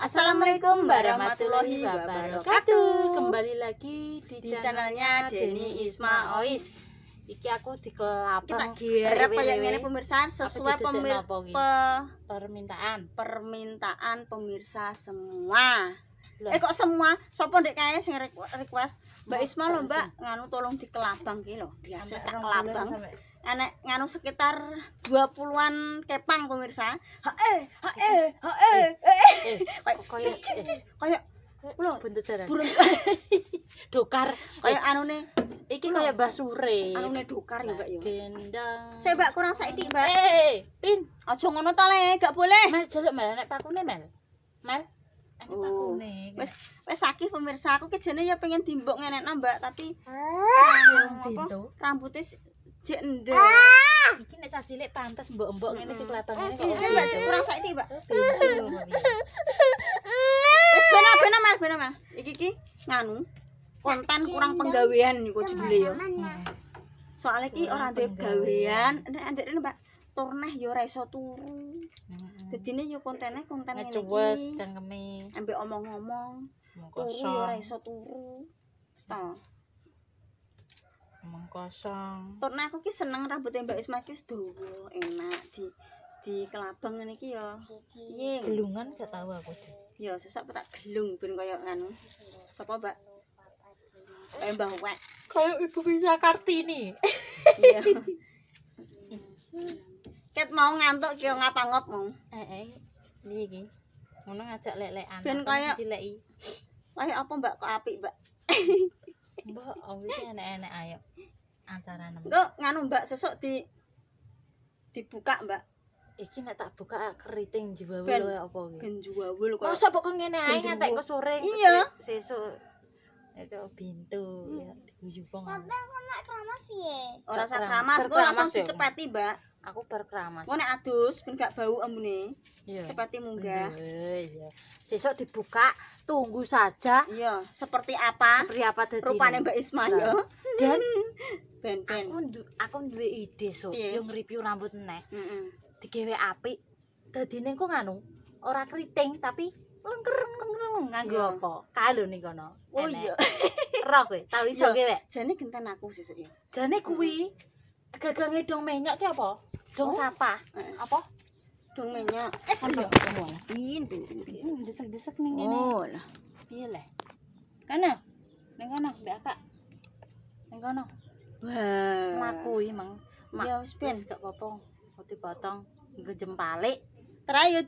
Assalamualaikum warahmatullahi wabarakatuh. Kembali lagi di, di channelnya Deni Isma Ois. Iki aku di kelapa. Kita garap yang pemirsa sesuai pemir pe permintaan. Permintaan pemirsa semua. Loh. Eh kok semua sopo ndek kae sing request Mbak Isma lho Mbak nganu tolong di kelabang ki lho. Diakses tak kelabang. Sampai enek nganu sekitar 20-an kepang pemirsa. Hae, eh, hae, eh, eh, hae, Kayak Kayak kayak lho bentuk jaran. dokar. Kayak anune iki kayak Mbah Sure. Anune dokar ya, Mbak ya. Gendang. Saya Mbak kurang saiki, Mbak. Eh, Pin. Aja ngono to, Le, gak boleh. Mel jeruk Mel nek pakune Mel. Mel. Oh. Wes wes sakit pemirsa aku kejane ya pengen dimbok ngenekna Mbak tapi ah, rambutnya Cek ndek. Ah! Iki nek cah cilik pantes mbok-mbok ngene iki klatone. Eh, eh, eh. Kurang sak iki, Pak. Wis bena-bena mal bena mal. Iki iki nganu konten kurang penggawean niku judule ya. Soale iki ora duwe gawean, nek andekne Mbak turneh ya ora iso turu. Dadine ya kontene konten ngene iki. Ngecuwes cengkeme. Ambek omong-omong. Turu ya ora iso turu. Stop. emang kosong pernah aku ki seneng rambutnya mbak Isma ki sedowo enak di di kelabang ini ki yo iya gelungan gak tahu aku Ya sesak tak gelung pun kaya kan siapa mbak eh mbak wek Kayak ibu bisa kartini Ket mau ngantuk kyo ngapa ngop mau? Eh eh, ini gini. Ngono ngajak lelean. Ben apa mbak kok api mbak? Mbok, aku iki enak enek ayo. Acara nemu. Engko nganu Mbak sesuk di dibuka Mbak. Iki nek tak buka keriting jiwa ya apa iki? Ben jiwawe lho kok. Masa pokok ngene ae ngantek kok sore. Iya. Sesuk itu pintu hmm. ya diguyub wong. Sampe kok nek kramas piye? Ora sak kramas, kok langsung ya? dicepeti, Mbak. aku bar keramas. Mau nek adus ben gak bau ambune. Iya. Cepati munggah. Iya. Sesuk dibuka tunggu saja. Iya. Seperti apa? Seperti apa tadi? Rupane Mbak Isma Dan ben ben. Aku du, aku duwe ide so. Yo nge-review rambut neh. Mm Heeh. -hmm. Digawe apik. Dadine ku nganu ora keriting tapi lengkereng lengkereng nganggo yeah. apa? Kalu ning kono. Oh iya. Rok kowe tau iso kowe. Jane genten aku sesuk ya. Jane kuwi gagang hidung menyok ki apa? Dong oh. sapa? Eh. Apa? Dong menyok. Eh, Pin, pin, pin. Hmm, desek-desek ning ngene. Oh, lah. Piye le? Kana? Ning kono, Mbak Kak. Ning kono. Wah. Mlaku iki, Mang. ya wis pin. Wis gak apa-apa. Mati potong nggo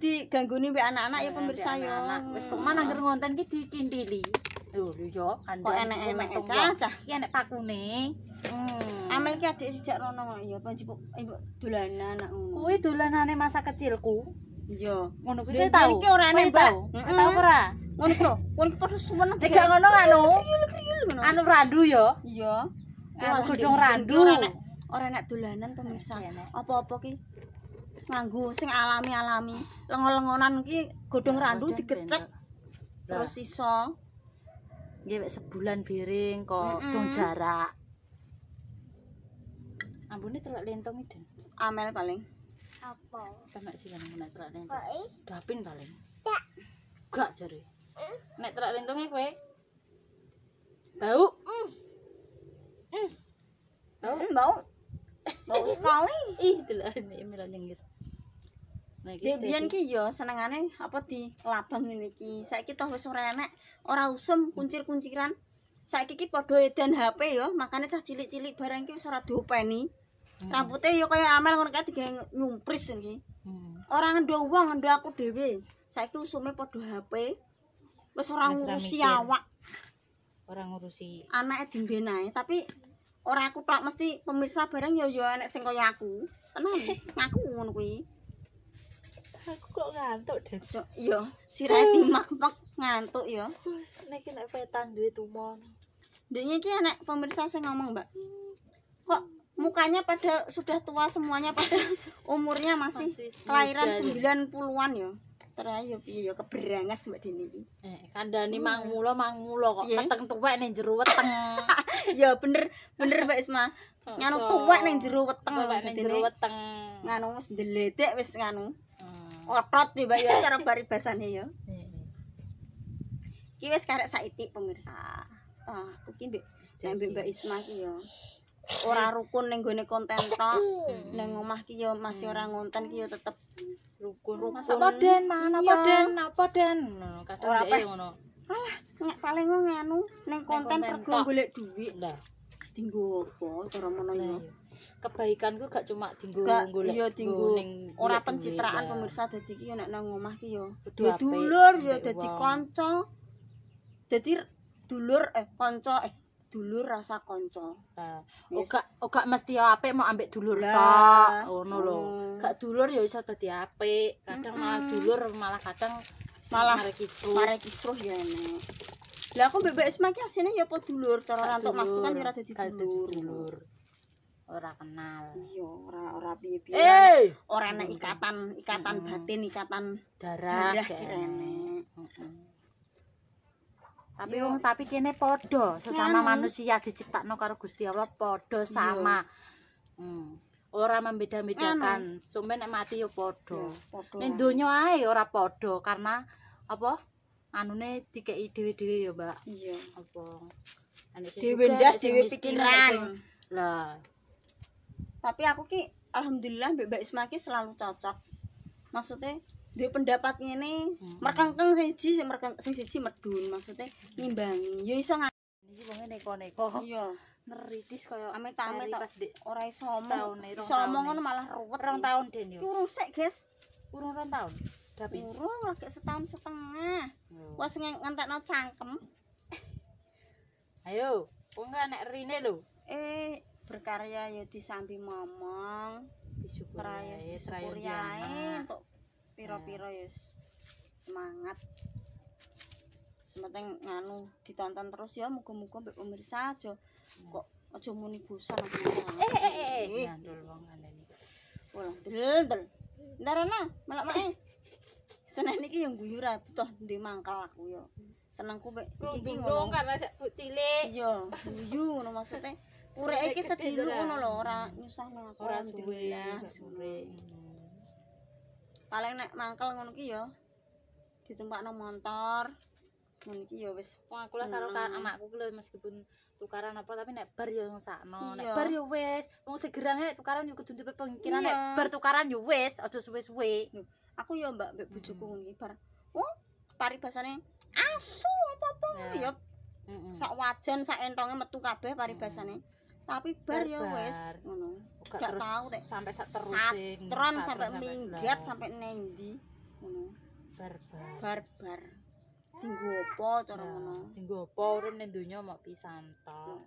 diganggu ni mbek anak-anak ya pemirsa ya. Wis pemanah ngger ngonten ki dikintili. Lho lho yo, kok enek-enek cacah. Iki enek pakune. Hmm. hmm. Amel ki adike sejak rono ngono ya, pancen ibu ibu dolanan anak ngono. Kuwi dolanane masa kecilku. Iya. Ngono kuwi tau. Iki ora enek, bau. Tau ora? Ngono kok. Kuwi pas suwene. Tidak ngono anu. Kriyul-kriyul ngono. Anu randu yo. Iya. Anu godhong randu. Ora enek dolanan pemirsa. Apa-apa ki nganggo sing alami-alami. Lengo-lengonan ki godhong randu digecek. Terus iso Gwek sebulan biring kok mm -mm. dong jarak. Ambune telak lentong iki, Den. Amel paling. Apa? Tenak sih nek telak lentong. Gapin paling. Tak. Gak jare. Eh. Nek telak lentonge kowe. Bau. Mm. Mm. mm bau. bau. bau sekali. Ih, telak nek melanjang gitu. Biyen ki yo senengane apa di labang ngene iki. Saiki toh wis ora enak, ora usum kuncir-kunciran. Saiki ki padha edan HP yo, makane cah cilik-cilik barang ki wis ora diopeni. Hmm. Rambute yo kaya amal ngono kae digawe nyumpris hmm. ngene. Orang ndo wong ndo aku dhewe. Saiki usume padha HP. Wis ora ngurusi awak. Ora ngurusi anake dimben tapi ora aku tok mesti pemirsa bareng yo yo anak sing kaya aku. Tenan, aku ngono kuwi. aku kok ngantuk deh kok yo sirai hmm. timak ngantuk yo nek nek petan duwe tumon dene iki anak pemirsa sing ngomong mbak kok mukanya pada sudah tua semuanya pada umurnya masih, masih kelahiran 90-an ya. yo yo piye yo keberanges mbak dene iki eh kandani mang hmm. mulo mang mulo kok yeah. keteng tuwek ning jero weteng ya bener bener mbak Isma nganu so, tuwek ning jero weteng mbak dene weteng nganu wis ndeledek wis nganu hmm. otot di bayu cara bari basane yo iki hmm. wis karek saiki pemirsa ah iki mbek jambe mbak Isma iki yo ora rukun ning gone konten tok hmm. ning omah iki yo masih ora hmm. ngonten iki yo tetep rukun rukun apa den mana apa den apa den kadang ngono alah nek paling ngono ning konten pergo golek duit lah dinggo apa cara menoyo kebaikanku gak cuma tinggu tunggu yo tinggu ora pencitraan pemirsa dadi ki yo nek nang omah ki yo dua dulur ya dadi kanca dadi dulur eh kanca eh dulur rasa kanca nah, oh, gak oga oh, oga mesti yo apik mau ambek dulur nah. ngono lho hmm. gak dulur ya iso dadi apik kadang malah hmm. dulur malah kadang malah kisruh malah kisruh ya nek lah aku bebek semakin asinnya ya po dulur cara rantok masuk kan ya rada dulur, dulur. ora kenal iya ora ora piye-piye eh! ora ana ikatan ikatan batin ikatan darah, darah kene tapi wong tapi kene padha sesama manusia diciptakno karo Gusti Allah padha sama hmm. ora membeda-bedakan sumpah nek mati yo padha ning donya ae ora padha karena apa anune dikeki dhewe-dhewe yo mbak iya apa ana sing dhewe pikiran lah tapi aku ki alhamdulillah mbak Isma ki selalu cocok maksudnya dua pendapat ini hmm. merkeng-keng siji merkeng sing siji medun maksudnya hmm. nimbang ya iso ngak ini pokoknya neko-neko iya ngeri dis kaya amit amit tak di... orang iso omong iso omong kan malah ruwet rong tahun den yuk urung sek guys urung rong tahun tapi urung lagi setahun setengah hmm. was ng ngantak cangkem ayo kok nek rine lho eh berkarya ya disambi momong disyukur ya disyukur ya untuk piro-piro ya semangat nganu ditonton terus ya muka-muka mbak pemirsa aja kok aja muni bosan eh eh eh eh eh eh pulang dulu ana malak mak senen ini yang guyur ya butuh di mangkal aku ya senengku mbak ini karena cilik iya guyu ngomong maksudnya Ure iki sedilu lu ngono lho ora nyusah nang aku ora suwe ya sore. Paling nek mangkel ngono ki ya ditumpakno motor. Ngono iki ya wis. Wong aku lah karo anakku ku meskipun tukaran apa tapi nek bar ya ngsakno. Nek bar ya wis. Wong segerane nek tukaran yo kudu ndupe pengkiran nek bar tukaran yo wis aja suwe-suwe. Aku ya mbak mbek bojoku ngono iki bar. Wong oh, paribasane asu apa-apa ya. Sak wajan sak entonge metu kabeh paribasane. Mm tapi bar ya wes ngono gak tau teh sampai sak terus satron sampai minggat sampai nendi ngono barbar barbar tinggu apa cara ngono tinggu apa urip ning donya mok pisan to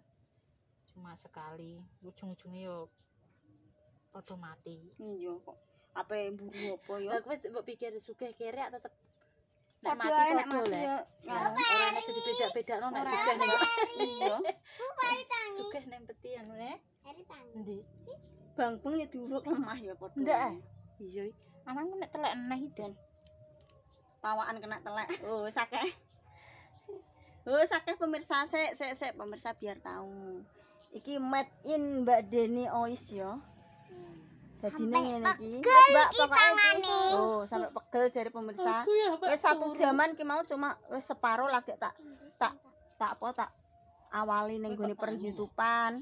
cuma sekali ujung-ujunge yo padha mati iya kok ape mburu apa yo aku wis mbok pikir sugih kerek tetep Eh, Bangpeng ya diuruk lemah ya padha. Ndak. Eh? Iya. Anang nek telek eneh den. Pawakan kena telek. Oh, sakeh. Oh, sakeh pemirsa sik sik pemirsa biar tahu. Iki made in Mbak Deni Ois ya. Yo. Jadi nih ini ki, wes mbak pokoknya tangani. Oh, sampai pegel jari pemirsa. Wes satu jaman ki mau cuma wes separuh lagi tak tak tak apa tak awali neng gue per youtubean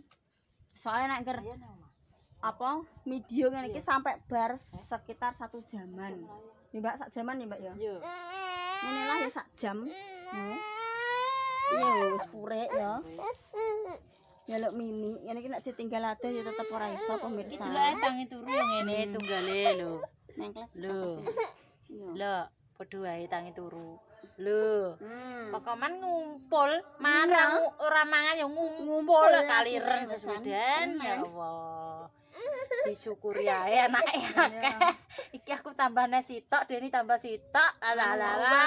soalnya nak apa video ini iya. sampai bar eh? sekitar satu jaman ini mbak satu jaman nih mbak ya ini lah ya satu jam ini hmm. wes pure nyeluk mini ini kena ditinggal ada ya tetap ora iso pemirsa itu lho eh tangi turu yang ini tunggale lho nengklek lho lho podo ae tangi turu lho hmm. pokoman ngumpul marang ora mangan ya ngumpul kali ren sesudan ya Allah disyukuri ae anake akeh iki aku tambah sitok, tok dene tambah sitok ala ala ala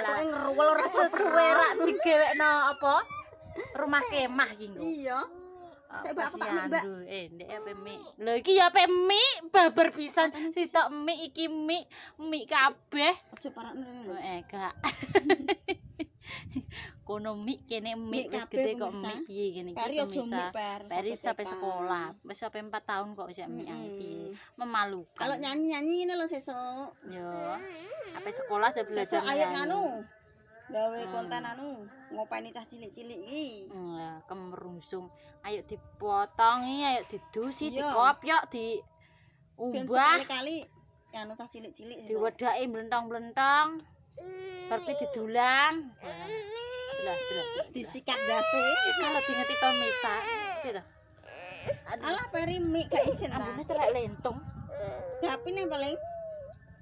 ala ngruwel ora sesuwe rak digewekno apa rumah kemah gitu iya oh, saya oh, bakal tak lupa eh ini apa mik lo ini ya apa mik babar pisan si tak mik iki mik mik kabeh aja parah ngeri lo oh, eh gak kono mik kene mik wis kok mik piye kene iki bisa peri sampai sekolah wis sampai 4 tahun kok sik mik hmm. memalukan kalau nyanyi-nyanyi ngene lo sesuk yo sampai sekolah udah belajar nyanyi gawe hmm. konten anu ngopeni cah cilik-cilik iki. kemrungsung. Ayo dipotong ayo didusi, dikopyok, di ubah kali anu cah cilik-cilik. Diwedhaki mlentong-mlentong. Berarti didulan. Disikat gasi kalau diingeti pemirsa. Gitu. Alah peri mik gak isin. Ambune telek lentung. Dapin yang paling.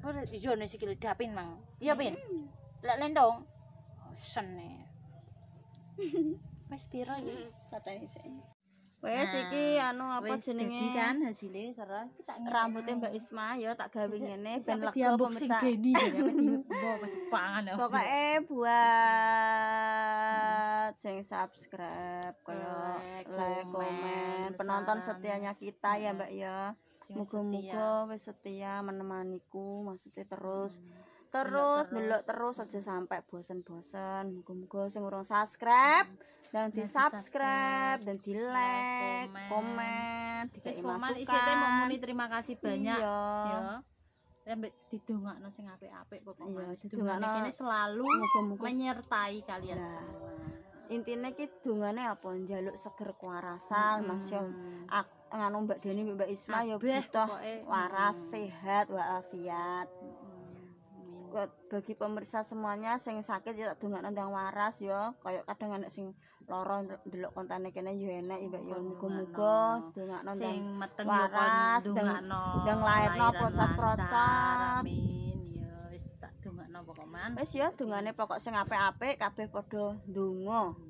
Ora oh, dijone sikil dapin mang. Iya, Pin. Hmm. Lek lentung. bosen nih ya. wis piro iki katane hmm, sik wes nah, iki anu apa jenenge kan hasilnya serah rambutnya kan. Mbak Isma ya tak gawe ngene ben lego pemirsa Deni ya pangan pokoke buat sing subscribe koyo like komen penonton setianya kita ya hmm. Mbak ya muga-muga wis setia menemaniku maksudnya terus hmm terus iya, delok terus aja sampai bosen-bosen muga-muga sing urung subscribe dan di subscribe dan di like iya, komen dikai masukan terima kasih banyak iya sampai iya. didongakno sing apik-apik pokoknya didongakno kene selalu menyertai kalian nah, semua intinya ki dungane apa njaluk seger kuarasal hmm. Mas yo hmm. nganu Mbak Deni Mbak Isma yo ya butuh waras hmm. sehat walafiat buat bagi pemeriksa semuanya sing sakit ya tak dengan nendang waras ya kayak kadang anak sing lorong delok konten kene yo enak ibak yo muga-muga dengan nendang waras dengan yang lahir no procat procat amin ya wis tak dongakno pokok man wis ya dungane pokok sing apik-apik kabeh padha ndonga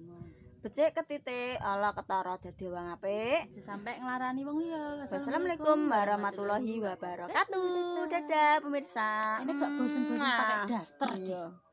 becik ketite ala ketara dadi wong apik sampai ngelarani wong liya Wassalamualaikum warahmatullahi wabarakatuh dadah pemirsa ini gak bosen-bosen pakai daster ya